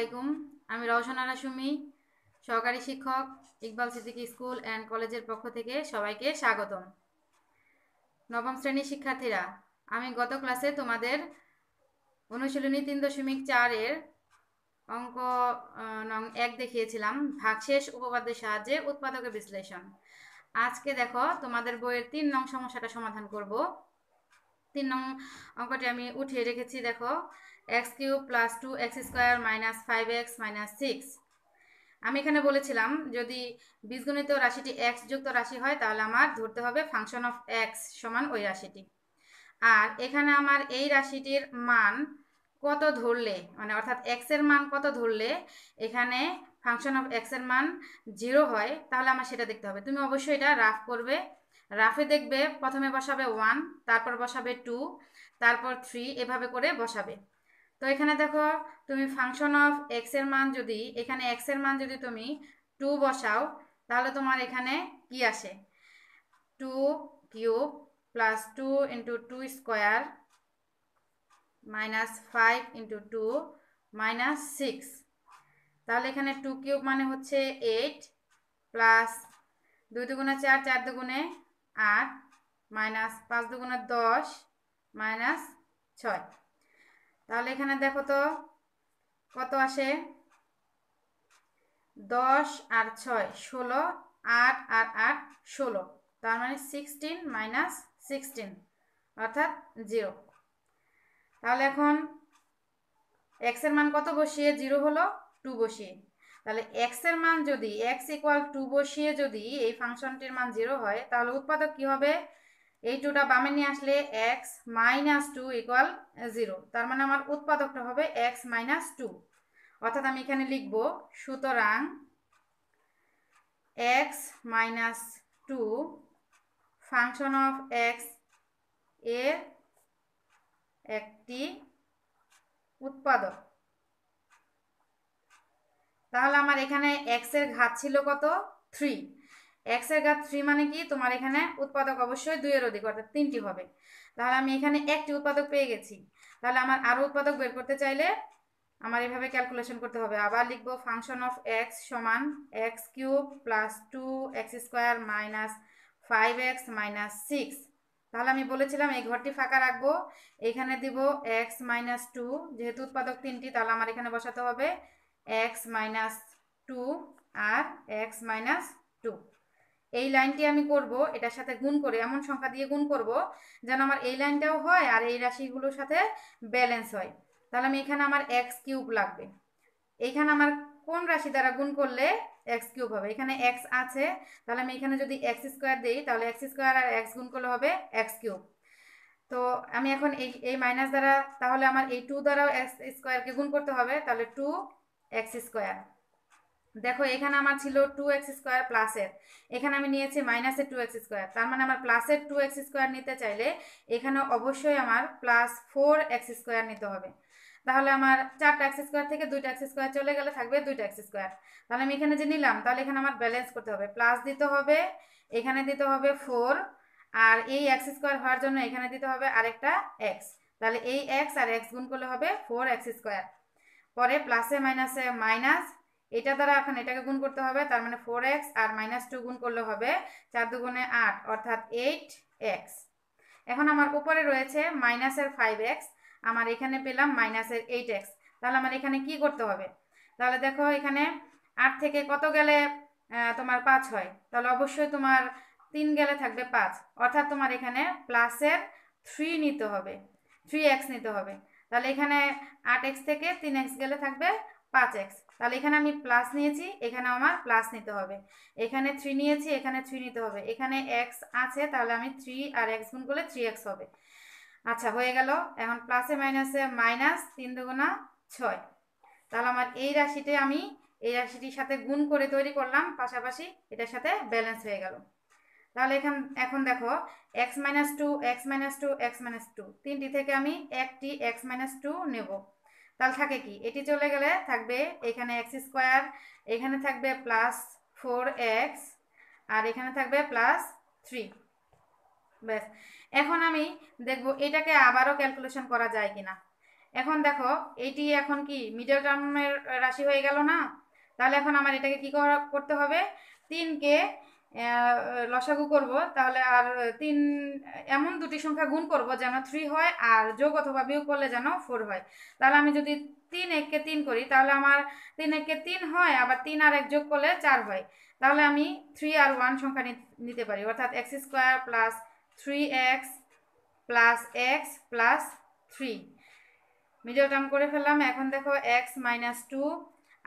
আলাইকুম আমি রওশন সুমি সহকারী শিক্ষক ইকবাল সিদ্দিক স্কুল অ্যান্ড কলেজের পক্ষ থেকে সবাইকে স্বাগতম নবম শ্রেণীর শিক্ষার্থীরা আমি গত ক্লাসে তোমাদের অনুশীলনী তিন দশমিক চারের অঙ্ক নং এক দেখিয়েছিলাম ভাগশেষ উপপাদ্যের সাহায্যে উৎপাদকের বিশ্লেষণ আজকে দেখো তোমাদের বইয়ের তিন নং সমস্যাটা সমাধান করব তিন নং অঙ্কটি আমি উঠিয়ে রেখেছি দেখো x cube plus two x square minus five x minus six আমি এখানে বলেছিলাম যদি বীজগণিত রাশিটি এক্স যুক্ত রাশি হয় তাহলে আমার ধরতে হবে ফাংশন অফ এক্স সমান ওই রাশিটি আর এখানে আমার এই রাশিটির মান কত ধরলে মানে অর্থাৎ এক্সের মান কত ধরলে এখানে ফাংশন অফ এক্সের মান জিরো হয় তাহলে আমার সেটা দেখতে হবে তুমি অবশ্যই এটা রাফ করবে রাফে দেখবে প্রথমে বসাবে ওয়ান তারপর বসাবে টু তারপর থ্রি এভাবে করে বসাবে তো এখানে দেখো তুমি ফাংশন অফ এক্সের মান যদি এখানে এক্সের মান যদি তুমি টু বসাও তাহলে তোমার এখানে কি আসে two cube plus two into two square minus five into two minus six তাহলে এখানে টু কিউব মানে হচ্ছে এইট প্লাস দুই দুগুণে চার চার দুগুণে আট মাইনাস পাঁচ দুগুণে দশ মাইনাস ছয় তাহলে এখানে দেখো তো কত আসে দশ আর ছয় ষোলো আট আর আট ষোলো তার মানে সিক্সটিন মাইনাস সিক্সটিন অর্থাৎ জিরো তাহলে এখন এক্সের মান কত বসিয়ে জিরো হলো টু বসিয়ে তাহলে এক্সের মান যদি এক্স ইকুয়াল টু বসিয়ে যদি এই ফাংশনটির মান জিরো হয় তাহলে উৎপাদক কি হবে এই টুটা বামে নিয়ে আসলে x minus two equal zero তার মানে আমার উৎপাদকটা হবে এক্স মাইনাস টু অর্থাৎ আমি এখানে লিখব সুতরাং x minus two function of x এ একটি উৎপাদক তাহলে আমার এখানে এক্সের ঘাত ছিল কত থ্রি এক্সের এর থ্রি মানে কি তোমার এখানে উৎপাদক অবশ্যই দুইয়ের অধিক অর্থাৎ তিনটি হবে তাহলে আমি এখানে একটি উৎপাদক পেয়ে গেছি তাহলে আমার আরও উৎপাদক বের করতে চাইলে আমার এভাবে ক্যালকুলেশন করতে হবে আবার লিখব ফাংশন অফ এক্স সমান x cube plus two x square minus five x minus six তাহলে আমি বলেছিলাম এই ঘরটি ফাঁকা রাখবো এখানে দিব এক্স মাইনাস টু যেহেতু উৎপাদক তিনটি তাহলে আমার এখানে বসাতে হবে এক্স মাইনাস টু আর এক্স মাইনাস টু এই লাইনটি আমি করব এটার সাথে গুণ করে এমন সংখ্যা দিয়ে গুণ করব যেন আমার এই লাইনটাও হয় আর এই রাশিগুলোর সাথে ব্যালেন্স হয় তাহলে আমি এখানে আমার এক্স কিউব লাগবে এইখানে আমার কোন রাশি দ্বারা গুণ করলে এক্স কিউব হবে এখানে এক্স আছে তাহলে আমি এখানে যদি এক্স স্কোয়ার দিই তাহলে এক্স স্কোয়ার আর এক্স গুণ করলে হবে এক্স কিউব তো আমি এখন এই এই মাইনাস দ্বারা তাহলে আমার এই টু দ্বারাও এক্স স্কোয়ারকে গুণ করতে হবে তাহলে টু এক্স স্কোয়ার দেখো এখানে আমার ছিল টু এক্স স্কোয়ার প্লাসের এখানে আমি নিয়েছি মাইনাসের টু এক্স স্কোয়ার তার মানে আমার প্লাসের টু এক্স স্কোয়ার নিতে চাইলে এখানে অবশ্যই আমার প্লাস ফোর এক্স স্কোয়ার নিতে হবে তাহলে আমার চারটা এক্স স্কোয়ার থেকে দুইটা এক্স স্কোয়ার চলে গেলে থাকবে দুইটা এক্স স্কোয়ার তাহলে আমি এখানে যে নিলাম তাহলে এখানে আমার ব্যালেন্স করতে হবে প্লাস দিতে হবে এখানে দিতে হবে ফোর আর এই এক্স স্কোয়ার হওয়ার জন্য এখানে দিতে হবে আরেকটা এক্স তাহলে এই এক্স আর এক্স গুণ করলে হবে ফোর এক্স স্কোয়ার পরে প্লাসে মাইনাসে মাইনাস এটা দ্বারা এখন এটাকে গুণ করতে হবে তার মানে ফোর এক্স আর মাইনাস টু গুণ করলে হবে চার গুণে আট অর্থাৎ এইট এক্স এখন আমার উপরে রয়েছে মাইনাসের ফাইভ এক্স আমার এখানে পেলাম মাইনাসের এইট এক্স তাহলে আমার এখানে কি করতে হবে তাহলে দেখো এখানে আট থেকে কত গেলে তোমার পাঁচ হয় তাহলে অবশ্যই তোমার তিন গেলে থাকবে পাঁচ অর্থাৎ তোমার এখানে প্লাসের থ্রি নিতে হবে থ্রি এক্স নিতে হবে তাহলে এখানে আট এক্স থেকে তিন এক্স গেলে থাকবে পাঁচ এক্স তাহলে এখানে আমি প্লাস নিয়েছি এখানে আমার প্লাস নিতে হবে এখানে থ্রি নিয়েছি এখানে থ্রি নিতে হবে এখানে এক্স আছে তাহলে আমি থ্রি আর এক্স গুণ করলে থ্রি এক্স হবে আচ্ছা হয়ে গেল এখন প্লাসে মাইনাসে মাইনাস তিন দুগুণা ছয় তাহলে আমার এই রাশিটি আমি এই রাশিটির সাথে গুণ করে তৈরি করলাম পাশাপাশি এটার সাথে ব্যালেন্স হয়ে গেল তাহলে এখান এখন দেখো x minus two x minus two x minus two তিনটি থেকে আমি একটি এক্স মাইনাস টু নেবো তাহলে থাকে কি এটি চলে গেলে থাকবে এখানে এক্স স্কোয়ার এখানে থাকবে প্লাস ফোর এক্স আর এখানে থাকবে প্লাস থ্রি ব্যাস এখন আমি দেখব এটাকে আবারও ক্যালকুলেশন করা যায় কিনা এখন দেখো এটি এখন কি মিডল টার্মের রাশি হয়ে গেল না তাহলে এখন আমার এটাকে কি করতে হবে তিনকে লসাগু করব তাহলে আর তিন এমন দুটি সংখ্যা গুণ করব যেন থ্রি হয় আর যোগ অথবা বিয়োগ করলে যেন ফোর হয় তাহলে আমি যদি তিন এককে তিন করি তাহলে আমার তিন এককে তিন হয় আবার তিন আর এক যোগ করলে চার হয় তাহলে আমি থ্রি আর ওয়ান সংখ্যা নিতে পারি অর্থাৎ x square plus three x plus x plus three middle term করে ফেললাম এখন দেখো এক্স মাইনাস টু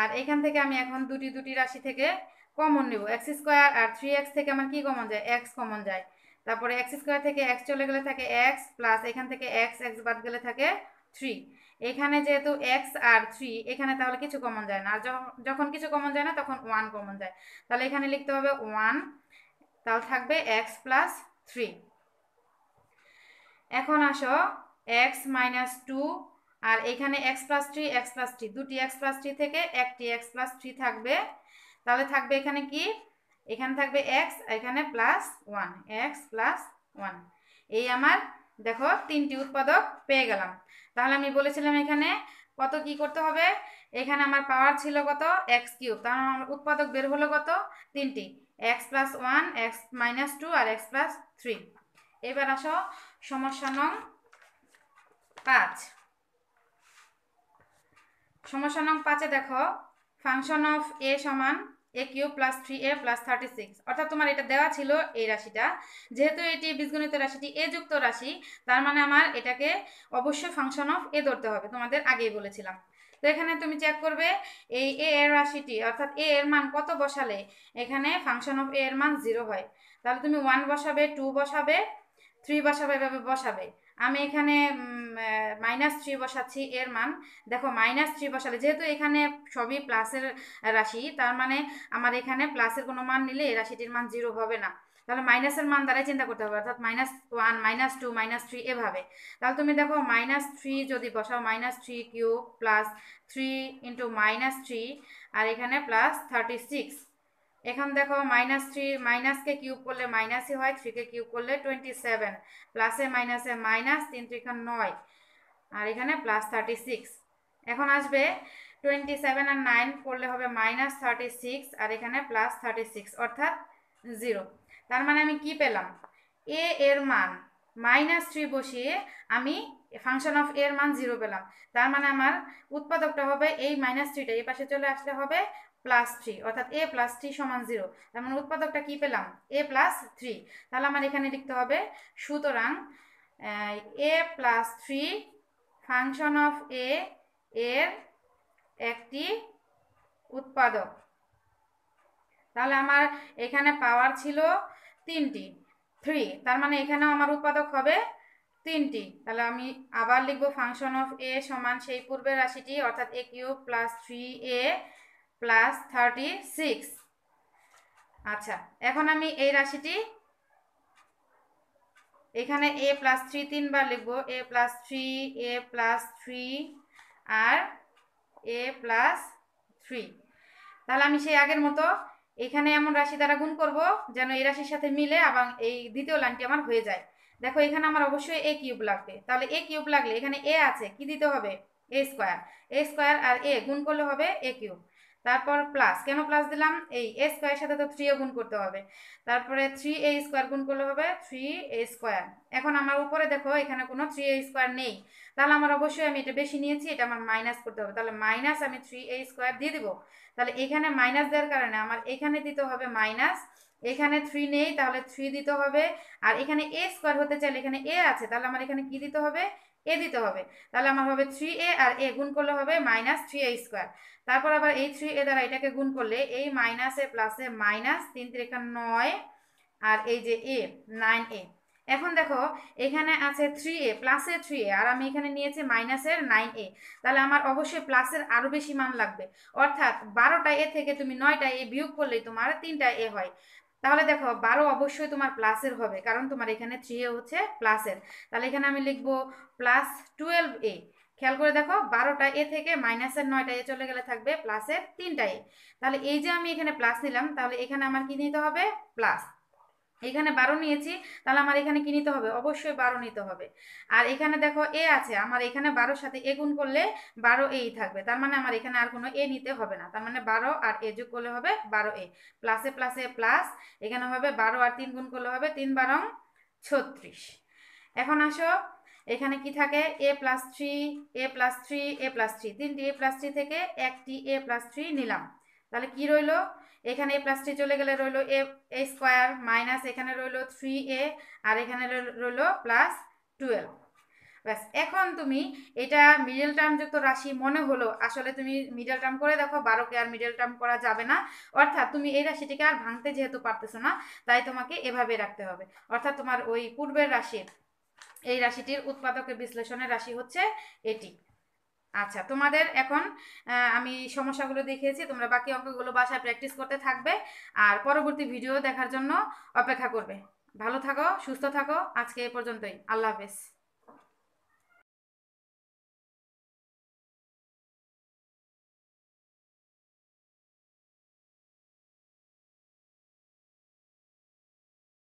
আর এখান থেকে আমি এখন দুটি দুটি রাশি থেকে কমন নেব এক্স স্কোয়ার আর থ্রি এক্স থেকে আমার কি কমন যায় এক্স কমন যায় তারপরে এক্স স্কোয়ার থেকে এক্স চলে গেলে থাকে এক্স প্লাস এখান থেকে এক্স এক্স বাদ গেলে থাকে থ্রি এখানে যেহেতু এক্স আর থ্রি এখানে তাহলে কিছু কমন যায় না আর যখন কিছু কমন যায় না তখন ওয়ান কমন যায় তাহলে এখানে লিখতে হবে ওয়ান তাহলে থাকবে এক্স প্লাস থ্রি এখন আসো এক্স মাইনাস টু আর এখানে x plus three x plus three দুটি এক্স প্লাস থ্রি থেকে একটি এক্স প্লাস থ্রি থাকবে তাহলে থাকবে এখানে কি এখানে থাকবে এক্স এখানে plus one x plus one এই আমার দেখো তিনটি উৎপাদক পেয়ে গেলাম তাহলে আমি বলেছিলাম এখানে কত কি করতে হবে এখানে আমার পাওয়ার ছিল কত এক্স কিউব তাহলে আমার উৎপাদক বের হলো কত তিনটি x plus one x minus two আর এক্স প্লাস থ্রি এবার আসো সমস্যা নং পাঁচ সমস্যা নং পাঁচে দেখো ফাংশন অফ এ সমান a cube plus three a plus thirty six অর্থাৎ তোমার এটা দেওয়া ছিল এই রাশিটা যেহেতু এটি বীজগণিত রাশিটি এ যুক্ত রাশি তার মানে আমার এটাকে অবশ্যই ফাংশন অফ এ ধরতে হবে তোমাদের আগেই বলেছিলাম তো এখানে তুমি চেক করবে এই এ এর রাশিটি অর্থাৎ এ এর মান কত বসালে এখানে ফাংশন অফ এ এর মান জিরো হয় তাহলে তুমি ওয়ান বসাবে টু বসাবে থ্রি বসাবে এভাবে বসাবে আমি এখানে মাইনাস থ্রি বসাচ্ছি এর মান দেখো মাইনাস থ্রি বসালে যেহেতু এখানে সবই প্লাসের রাশি তার মানে আমার এখানে প্লাসের কোনো মান নিলে এই রাশিটির মান জিরো হবে না তাহলে মাইনাসের মান দ্বারাই চিন্তা করতে হবে অর্থাৎ minus one minus two minus three এভাবে তাহলে তুমি দেখো মাইনাস থ্রি যদি বসাও minus three cube plus three into minus three আর এখানে প্লাস থার্টি সিক্স এখন দেখো মাইনাস থ্রি মাইনাসকে কিউব করলে মাইনাসই হয় থ্রিকে কিউব করলে টোয়েন্টি সেভেন প্লাসে মাইনাসে মাইনাস তিন ত্রিখান নয় আর এখানে প্লাস থার্টি সিক্স এখন আসবে টোয়েন্টি সেভেন আর নাইন করলে হবে মাইনাস থার্টি সিক্স আর এখানে প্লাস থার্টি সিক্স অর্থাৎ জিরো তার মানে আমি কি পেলাম এ এর মান মাইনাস থ্রি বসিয়ে আমি ফাংশন অফ এর মান জিরো পেলাম তার মানে আমার উৎপাদকটা হবে এই মাইনাস থ্রিটা এই পাশে চলে আসলে হবে প্লাস থ্রি অর্থাৎ এ প্লাস থ্রি সমান জিরো তার মানে উৎপাদকটা কী পেলাম এ প্লাস থ্রি তাহলে আমার এখানে লিখতে হবে সুতরাং a plus three function of a এর একটি উৎপাদক তাহলে আমার এখানে পাওয়ার ছিল তিনটি থ্রি তার মানে এখানেও আমার উৎপাদক হবে তিনটি তাহলে আমি আবার লিখব ফাংশন অফ এ সমান সেই পূর্বের রাশিটি অর্থাৎ a cube plus three a plus thirty six আচ্ছা এখন আমি এই রাশিটি এখানে এ প্লাস থ্রি তিনবার লিখব a plus three a plus three আর এ প্লাস থ্রি তাহলে আমি সেই আগের মতো এখানে এমন রাশি দ্বারা গুণ করব যেন এই রাশির সাথে মিলে এবং এই দ্বিতীয় লাইনটি আমার হয়ে যায় দেখো এখানে আমার অবশ্যই এ কিউব লাগবে তাহলে এ কিউব লাগলে এখানে এ আছে কি দিতে হবে এ স্কোয়ার এ স্কোয়ার আর এ গুণ করলে হবে এ কিউব তারপর প্লাস কেন প্লাস দিলাম এই এ স্কোয়ারের সাথে তো থ্রিও গুণ করতে হবে তারপরে থ্রি এ স্কোয়ার গুণ করলে হবে থ্রি এ স্কোয়ার এখন আমার উপরে দেখো এখানে কোনো থ্রি এ স্কোয়ার নেই তাহলে আমার অবশ্যই আমি এটা বেশি নিয়েছি এটা আমার মাইনাস করতে হবে তাহলে মাইনাস আমি থ্রি এ স্কোয়ার দিয়ে দেবো তাহলে এখানে মাইনাস দেওয়ার কারণে আমার এখানে দিতে হবে মাইনাস এখানে থ্রি নেই তাহলে থ্রি দিতে হবে আর এখানে এ স্কোয়ার হতে চাইলে এখানে এ আছে তাহলে আমার এখানে কি দিতে হবে এ দিতে হবে তাহলে আমার হবে থ্রি এ আর এ গুণ করলে হবে মাইনাস থ্রি এ স্কোয়ার তারপর আবার এই থ্রি এ দ্বারা এটাকে গুণ করলে এই মাইনাসে প্লাসে মাইনাস তিন তিরিকা নয় আর এই যে এ নাইন এ এখন দেখো এখানে আছে থ্রি এ প্লাসের থ্রি এ আর আমি এখানে নিয়েছি মাইনাসের নাইন এ তাহলে আমার অবশ্যই প্লাসের আরও বেশি মান লাগবে অর্থাৎ বারোটা এ থেকে তুমি নয়টা এ বিয়োগ করলেই তোমার তিনটা এ হয় তাহলে দেখো বারো অবশ্যই তোমার প্লাসের হবে কারণ তোমার এখানে থ্রি এ হচ্ছে প্লাসের তাহলে এখানে আমি লিখবো প্লাস টুয়েলভ এ খেয়াল করে দেখো বারোটা এ থেকে মাইনাসের নয়টা এ চলে গেলে থাকবে প্লাসের তিনটা এ তাহলে এই যে আমি এখানে প্লাস নিলাম তাহলে এখানে আমার কি নিতে হবে প্লাস এখানে বারো নিয়েছি তাহলে আমার এখানে কি নিতে হবে অবশ্যই বারো নিতে হবে আর এখানে দেখো এ আছে আমার এখানে বারোর সাথে এ গুণ করলে বারো এই থাকবে তার মানে আমার এখানে আর কোনো এ নিতে হবে না তার মানে বারো আর এ যোগ করলে হবে বারো এ প্লাসে প্লাসে প্লাস এখানে হবে বারো আর তিন গুণ করলে হবে তিন বারং ছত্রিশ এখন আসো এখানে কি থাকে a plus three a plus three a plus three তিনটি এ প্লাস থ্রি থেকে একটি এ প্লাস থ্রি নিলাম তাহলে কি রইলো এখানে এ প্লাসটি চলে গেলে রইল এ এ স্কোয়ার মাইনাস এখানে রইল থ্রি এ আর এখানে রইল প্লাস টুয়েলভ ব্যাস এখন তুমি এটা মিডল টার্মযুক্ত রাশি মনে হলো আসলে তুমি মিডল টার্ম করে দেখো বারোকে আর মিডল টার্ম করা যাবে না অর্থাৎ তুমি এই রাশিটিকে আর ভাঙতে যেহেতু পারতেছো না তাই তোমাকে এভাবে রাখতে হবে অর্থাৎ তোমার ওই পূর্বের রাশির এই রাশিটির উৎপাদকের বিশ্লেষণের রাশি হচ্ছে এটি আচ্ছা তোমাদের এখন আমি সমস্যাগুলো দেখিয়েছি তোমরা বাকি অঙ্কগুলো বাসায় প্র্যাকটিস করতে থাকবে আর পরবর্তী ভিডিও দেখার জন্য অপেক্ষা করবে ভালো থাকো সুস্থ থাকো আজকে এ পর্যন্তই আল্লাহ হাফেজ